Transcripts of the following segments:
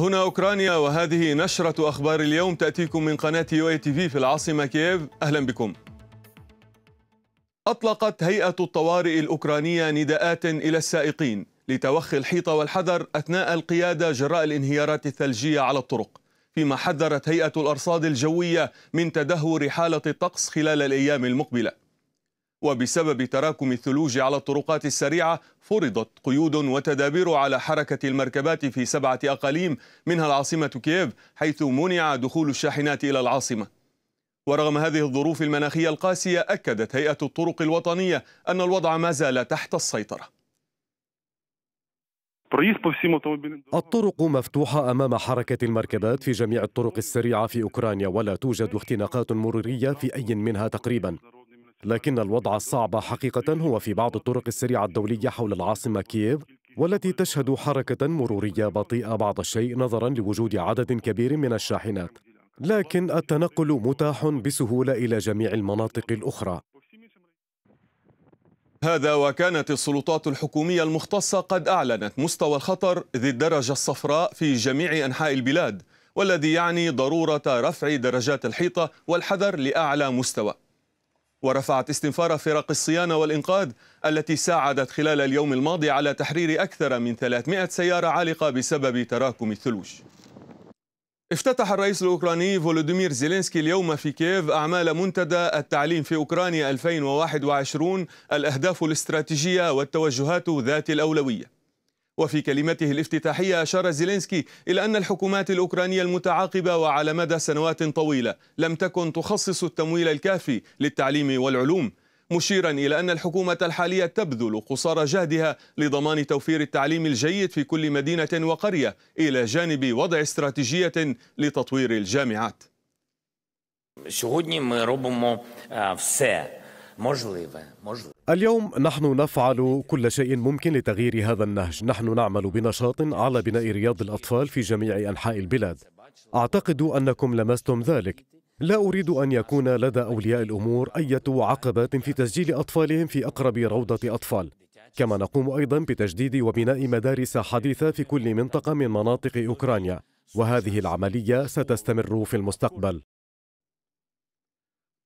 هنا أوكرانيا وهذه نشرة أخبار اليوم تأتيكم من قناة يو اي تي في في العاصمة كييف أهلا بكم أطلقت هيئة الطوارئ الأوكرانية نداءات إلى السائقين لتوخي الحيطة والحذر أثناء القيادة جراء الانهيارات الثلجية على الطرق فيما حذرت هيئة الأرصاد الجوية من تدهور حالة الطقس خلال الأيام المقبلة وبسبب تراكم الثلوج على الطرقات السريعة فرضت قيود وتدابير على حركة المركبات في سبعة أقاليم منها العاصمة كييف حيث منع دخول الشاحنات إلى العاصمة ورغم هذه الظروف المناخية القاسية أكدت هيئة الطرق الوطنية أن الوضع ما زال تحت السيطرة الطرق مفتوحة أمام حركة المركبات في جميع الطرق السريعة في أوكرانيا ولا توجد اختناقات مرورية في أي منها تقريبا لكن الوضع الصعب حقيقة هو في بعض الطرق السريعة الدولية حول العاصمة كييف والتي تشهد حركة مرورية بطيئة بعض الشيء نظرا لوجود عدد كبير من الشاحنات لكن التنقل متاح بسهولة إلى جميع المناطق الأخرى هذا وكانت السلطات الحكومية المختصة قد أعلنت مستوى الخطر ذي الدرجة الصفراء في جميع أنحاء البلاد والذي يعني ضرورة رفع درجات الحيطة والحذر لأعلى مستوى ورفعت استنفار فرق الصيانة والإنقاذ التي ساعدت خلال اليوم الماضي على تحرير أكثر من 300 سيارة عالقة بسبب تراكم الثلوج افتتح الرئيس الأوكراني فولوديمير زيلينسكي اليوم في كييف أعمال منتدى التعليم في أوكرانيا 2021 الأهداف الاستراتيجية والتوجهات ذات الأولوية وفي كلمته الافتتاحية أشار زيلينسكي إلى أن الحكومات الأوكرانية المتعاقبة وعلى مدى سنوات طويلة لم تكن تخصص التمويل الكافي للتعليم والعلوم مشيرا إلى أن الحكومة الحالية تبذل قصارى جهدها لضمان توفير التعليم الجيد في كل مدينة وقرية إلى جانب وضع استراتيجية لتطوير الجامعات. اليوم نحن نفعل كل شيء ممكن لتغيير هذا النهج نحن نعمل بنشاط على بناء رياض الأطفال في جميع أنحاء البلاد أعتقد أنكم لمستم ذلك لا أريد أن يكون لدى أولياء الأمور أي عقبات في تسجيل أطفالهم في أقرب روضة أطفال كما نقوم أيضا بتجديد وبناء مدارس حديثة في كل منطقة من مناطق أوكرانيا وهذه العملية ستستمر في المستقبل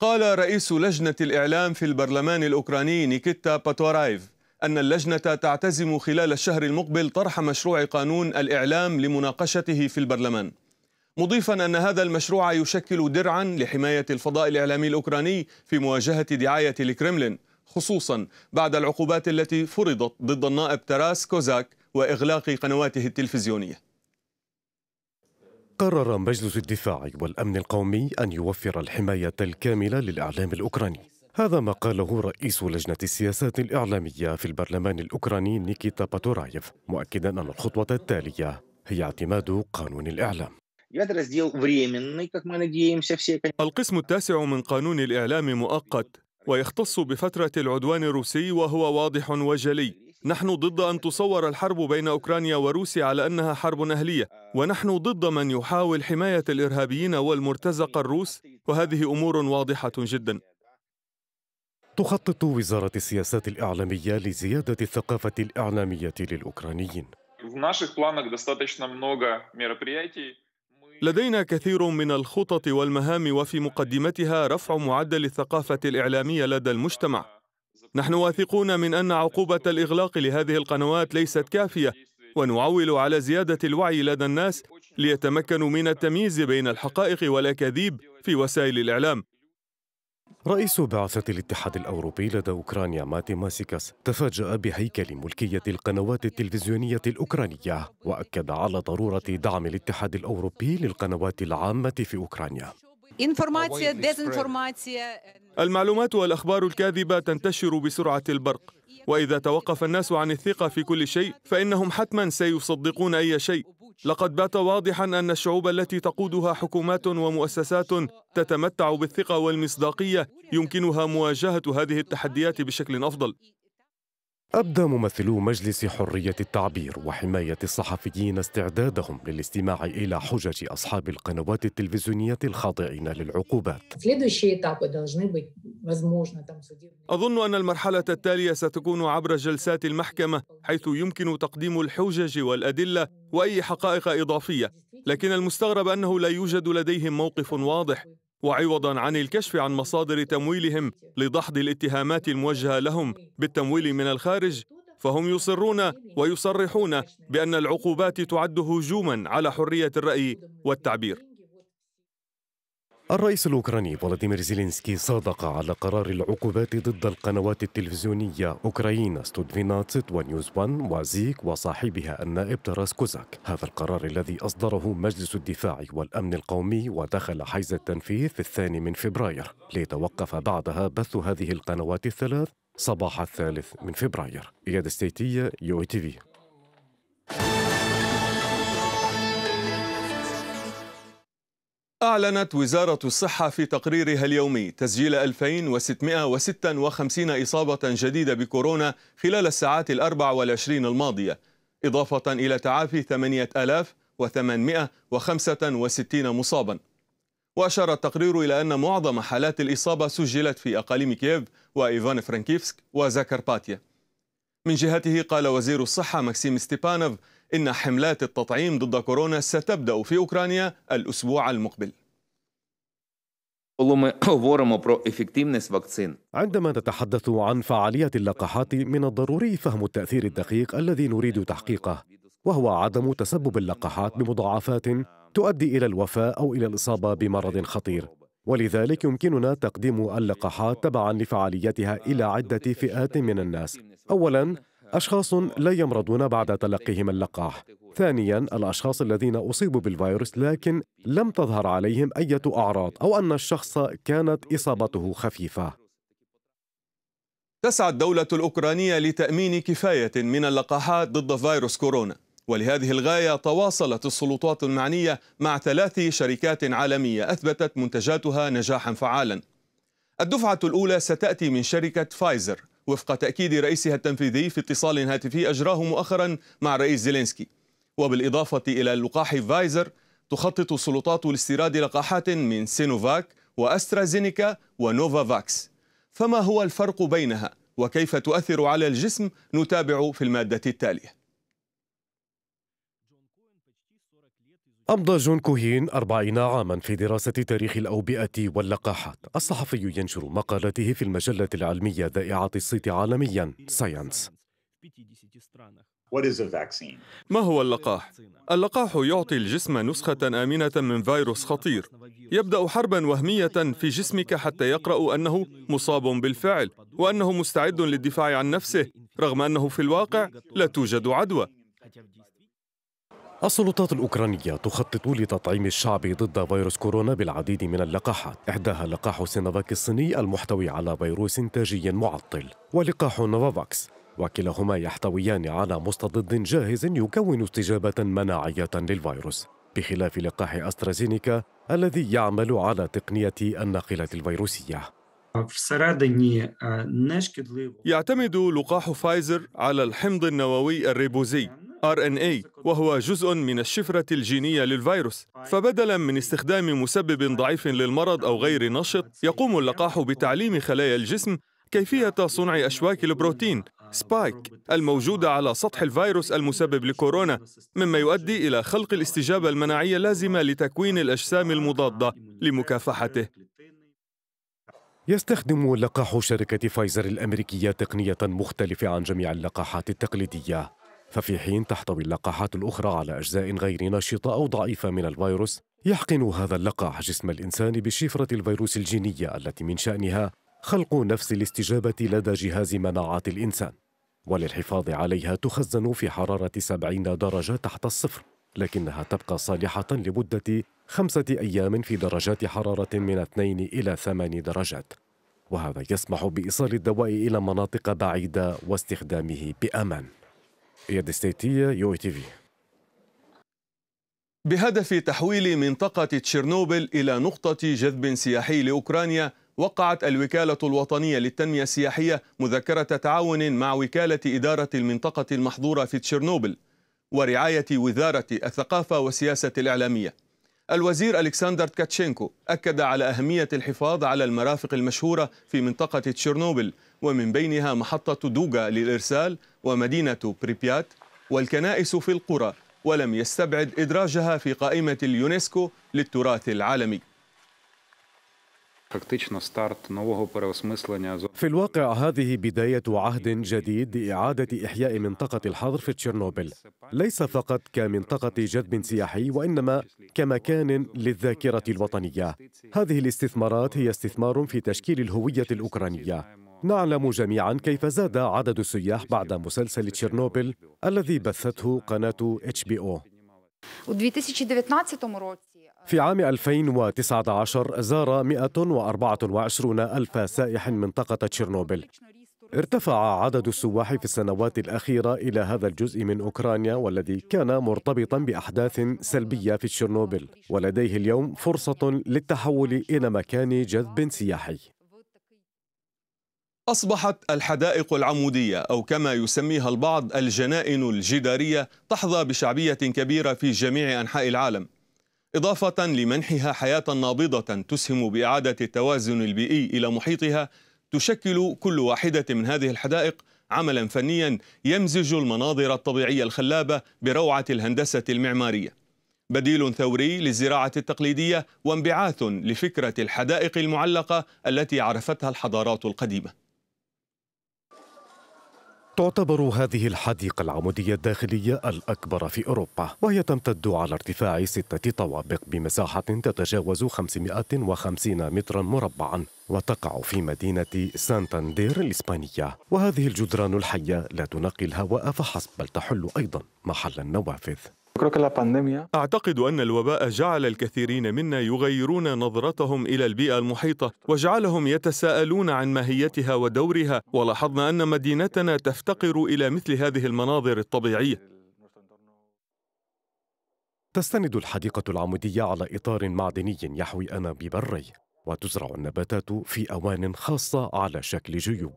قال رئيس لجنة الإعلام في البرلمان الأوكراني نيكيتا باتورايف أن اللجنة تعتزم خلال الشهر المقبل طرح مشروع قانون الإعلام لمناقشته في البرلمان مضيفا أن هذا المشروع يشكل درعا لحماية الفضاء الإعلامي الأوكراني في مواجهة دعاية الكرملين خصوصا بعد العقوبات التي فرضت ضد النائب تراس كوزاك وإغلاق قنواته التلفزيونية قرر مجلس الدفاع والامن القومي ان يوفر الحمايه الكامله للاعلام الاوكراني هذا ما قاله رئيس لجنة السياسات الإعلامية في البرلمان الأوكراني نيكيتا باتورايف مؤكدا أن الخطوة التالية هي اعتماد قانون الإعلام القسم التاسع من قانون الإعلام مؤقت ويختص بفترة العدوان الروسي وهو واضح وجلي نحن ضد أن تصور الحرب بين أوكرانيا وروسيا على أنها حرب أهلية ونحن ضد من يحاول حماية الإرهابيين والمرتزقة الروس وهذه أمور واضحة جدا تخطط وزارة السياسات الإعلامية لزيادة الثقافة الإعلامية للأوكرانيين لدينا كثير من الخطط والمهام وفي مقدمتها رفع معدل الثقافة الإعلامية لدى المجتمع نحن واثقون من أن عقوبة الإغلاق لهذه القنوات ليست كافية ونعول على زيادة الوعي لدى الناس ليتمكنوا من التمييز بين الحقائق والأكاذيب في وسائل الإعلام رئيس بعثة الاتحاد الأوروبي لدى أوكرانيا ماتي ماسيكاس تفاجأ بهيكل ملكية القنوات التلفزيونية الأوكرانية وأكد على ضرورة دعم الاتحاد الأوروبي للقنوات العامة في أوكرانيا انفورماتيا eh, المعلومات والأخبار الكاذبة تنتشر بسرعة البرق وإذا توقف الناس عن الثقة في كل شيء فإنهم حتما سيصدقون أي شيء لقد بات واضحا أن الشعوب التي تقودها حكومات ومؤسسات تتمتع بالثقة والمصداقية يمكنها مواجهة هذه التحديات بشكل أفضل أبدى ممثلو مجلس حرية التعبير وحماية الصحفيين استعدادهم للاستماع إلى حجج أصحاب القنوات التلفزيونية الخاضعين للعقوبات. أظن أن المرحلة التالية ستكون عبر جلسات المحكمة حيث يمكن تقديم الحجج والأدلة وأي حقائق إضافية، لكن المستغرب أنه لا يوجد لديهم موقف واضح وعوضا عن الكشف عن مصادر تمويلهم لدحض الاتهامات الموجهه لهم بالتمويل من الخارج فهم يصرون ويصرحون بان العقوبات تعد هجوما على حريه الراي والتعبير الرئيس الأوكراني فولاديمير زيلينسكي صادق على قرار العقوبات ضد القنوات التلفزيونية أوكرانيا ستودفيناتسيت ونيوز وان وزيك وصاحبها النائب تراس كوزاك هذا القرار الذي أصدره مجلس الدفاع والأمن القومي ودخل حيز التنفيذ في الثاني من فبراير ليتوقف بعدها بث هذه القنوات الثلاث صباح الثالث من فبراير إياد ستيتيه يو تي في أعلنت وزارة الصحة في تقريرها اليومي تسجيل 2656 إصابة جديدة بكورونا خلال الساعات الأربع والعشرين الماضية إضافة إلى تعافي 8865 مصابا وأشار التقرير إلى أن معظم حالات الإصابة سجلت في أقاليم كييف وإيفان فرانكيفسك وزاكرباتيا من جهته قال وزير الصحة ماكسيم ستيبانوف إن حملات التطعيم ضد كورونا ستبدأ في أوكرانيا الأسبوع المقبل عندما نتحدث عن فعالية اللقاحات من الضروري فهم التأثير الدقيق الذي نريد تحقيقه وهو عدم تسبب اللقاحات بمضاعفات تؤدي إلى الوفاة أو إلى الإصابة بمرض خطير ولذلك يمكننا تقديم اللقاحات تبعا لفعاليتها إلى عدة فئات من الناس أولا أشخاص لا يمرضون بعد تلقيهم اللقاح ثانيا الأشخاص الذين أصيبوا بالفيروس لكن لم تظهر عليهم أي أعراض أو أن الشخص كانت إصابته خفيفة تسعى الدولة الأوكرانية لتأمين كفاية من اللقاحات ضد فيروس كورونا ولهذه الغاية تواصلت السلطات المعنية مع ثلاث شركات عالمية أثبتت منتجاتها نجاحا فعالا الدفعة الأولى ستأتي من شركة فايزر وفق تأكيد رئيسها التنفيذي في اتصال هاتفي أجراه مؤخرا مع رئيس زيلينسكي وبالإضافة إلى لقاح فايزر تخطط السلطات لاستيراد لقاحات من سينوفاك وأسترازينيكا ونوفا فاكس فما هو الفرق بينها وكيف تؤثر على الجسم نتابع في المادة التالية أمضى جون كوهين أربعين عاما في دراسة تاريخ الأوبئة واللقاحات الصحفي ينشر مقالته في المجلة العلمية ذائعة الصيت عالميا ساينس ما هو اللقاح؟ اللقاح يعطي الجسم نسخة آمنة من فيروس خطير يبدأ حربا وهمية في جسمك حتى يقرأ أنه مصاب بالفعل وأنه مستعد للدفاع عن نفسه رغم أنه في الواقع لا توجد عدوى السلطات الأوكرانية تخطط لتطعيم الشعب ضد فيروس كورونا بالعديد من اللقاحات إحداها لقاح سينوفاك الصيني المحتوي على فيروس إنتاجي معطل ولقاح نوفافاكس وكلاهما يحتويان على مستضد جاهز يكون استجابة مناعية للفيروس بخلاف لقاح أسترازينيكا الذي يعمل على تقنية الناقلة الفيروسية آه، يعتمد لقاح فايزر على الحمض النووي الريبوزي RNA إيه، وهو جزء من الشفرة الجينية للفيروس فبدلا من استخدام مسبب ضعيف للمرض أو غير نشط يقوم اللقاح بتعليم خلايا الجسم كيفية صنع أشواك البروتين سبايك الموجودة على سطح الفيروس المسبب لكورونا مما يؤدي إلى خلق الاستجابة المناعية اللازمة لتكوين الأجسام المضادة لمكافحته يستخدم لقاح شركة فايزر الأمريكية تقنية مختلفة عن جميع اللقاحات التقليدية ففي حين تحتوي اللقاحات الأخرى على أجزاء غير نشطة أو ضعيفة من الفيروس يحقن هذا اللقاح جسم الإنسان بشفرة الفيروس الجينية التي من شأنها خلق نفس الاستجابة لدى جهاز مناعة الإنسان وللحفاظ عليها تخزن في حرارة 70 درجة تحت الصفر لكنها تبقى صالحة لمدة خمسة أيام في درجات حرارة من 2 إلى 8 درجات وهذا يسمح بإيصال الدواء إلى مناطق بعيدة واستخدامه بأمان يد ستيتية يو تي في بهدف تحويل منطقة تشيرنوبل إلى نقطة جذب سياحي لأوكرانيا وقعت الوكالة الوطنية للتنمية السياحية مذكرة تعاون مع وكالة إدارة المنطقة المحظورة في تشيرنوبل ورعاية وزارة الثقافة والسياسة الإعلامية الوزير ألكسندر كاتشينكو أكد على أهمية الحفاظ على المرافق المشهورة في منطقة تشيرنوبل ومن بينها محطة دوغا للإرسال ومدينة بريبيات والكنائس في القرى ولم يستبعد إدراجها في قائمة اليونسكو للتراث العالمي في الواقع هذه بداية عهد جديد لإعادة إحياء منطقة الحظر في تشيرنوبل ليس فقط كمنطقة جذب سياحي وإنما كمكان للذاكرة الوطنية هذه الاستثمارات هي استثمار في تشكيل الهوية الأوكرانية نعلم جميعا كيف زاد عدد السياح بعد مسلسل تشيرنوبل الذي بثته قناة اتش بي او في عام 2019 زار 124 ألف سائح منطقة تشيرنوبل ارتفع عدد السواح في السنوات الأخيرة إلى هذا الجزء من أوكرانيا والذي كان مرتبطا بأحداث سلبية في تشيرنوبل ولديه اليوم فرصة للتحول إلى مكان جذب سياحي أصبحت الحدائق العمودية أو كما يسميها البعض الجنائن الجدارية تحظى بشعبية كبيرة في جميع أنحاء العالم إضافة لمنحها حياة نابضة تسهم بإعادة التوازن البيئي إلى محيطها تشكل كل واحدة من هذه الحدائق عملا فنيا يمزج المناظر الطبيعية الخلابة بروعة الهندسة المعمارية بديل ثوري للزراعة التقليدية وانبعاث لفكرة الحدائق المعلقة التي عرفتها الحضارات القديمة تعتبر هذه الحديقة العمودية الداخلية الأكبر في أوروبا وهي تمتد على ارتفاع ستة طوابق بمساحة تتجاوز 550 مترا مربعا وتقع في مدينة سانتاندير الإسبانية وهذه الجدران الحية لا تنقي الهواء فحسب بل تحل أيضا محل النوافذ أعتقد أن الوباء جعل الكثيرين منا يغيرون نظرتهم إلى البيئة المحيطة وجعلهم يتساءلون عن ماهيتها ودورها ولاحظنا أن مدينتنا تفتقر إلى مثل هذه المناظر الطبيعية تستند الحديقة العمودية على إطار معدني يحوي أنابيب الري وتزرع النباتات في أوان خاصة على شكل جيوب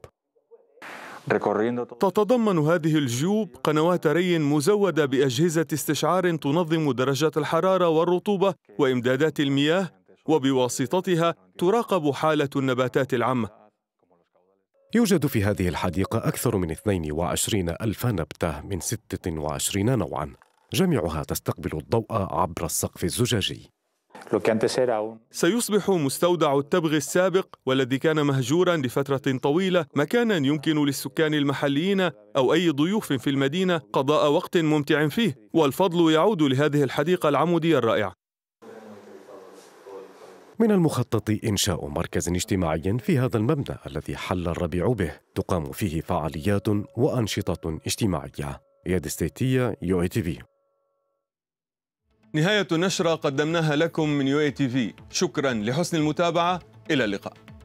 تتضمن هذه الجيوب قنوات ري مزودة بأجهزة استشعار تنظم درجة الحرارة والرطوبة وإمدادات المياه وبواسطتها تراقب حالة النباتات العامة يوجد في هذه الحديقة أكثر من 22 ألف نبتة من 26 نوعاً جميعها تستقبل الضوء عبر السقف الزجاجي سيصبح مستودع التبغ السابق والذي كان مهجورا لفترة طويلة مكانا يمكن للسكان المحليين أو أي ضيوف في المدينة قضاء وقت ممتع فيه والفضل يعود لهذه الحديقة العمودية الرائعة من المخطط إنشاء مركز اجتماعي في هذا المبنى الذي حل الربيع به تقام فيه فعاليات وأنشطة اجتماعية يد ستيتية يو اي تي في نهاية النشرة قدمناها لكم من يو اي تي في شكرا لحسن المتابعة إلى اللقاء